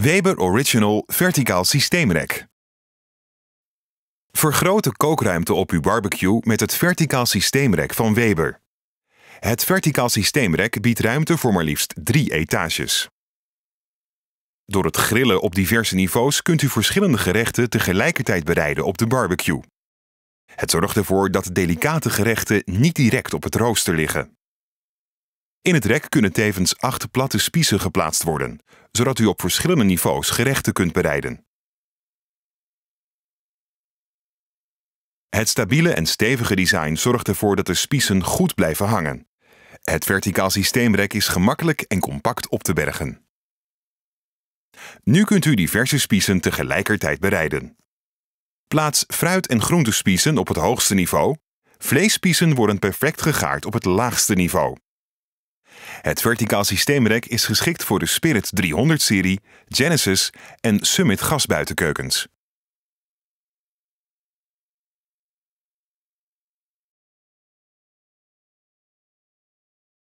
Weber Original Verticaal Systeemrek. Vergroot de kookruimte op uw barbecue met het Verticaal Systeemrek van Weber. Het Verticaal Systeemrek biedt ruimte voor maar liefst drie etages. Door het grillen op diverse niveaus kunt u verschillende gerechten tegelijkertijd bereiden op de barbecue. Het zorgt ervoor dat delicate gerechten niet direct op het rooster liggen. In het rek kunnen tevens acht platte spiezen geplaatst worden, zodat u op verschillende niveaus gerechten kunt bereiden. Het stabiele en stevige design zorgt ervoor dat de spiezen goed blijven hangen. Het verticaal systeemrek is gemakkelijk en compact op te bergen. Nu kunt u diverse spiezen tegelijkertijd bereiden. Plaats fruit- en groentespiezen op het hoogste niveau. Vleesspiezen worden perfect gegaard op het laagste niveau. Het verticaal systeemrek is geschikt voor de Spirit 300-serie, Genesis en Summit gasbuitenkeukens.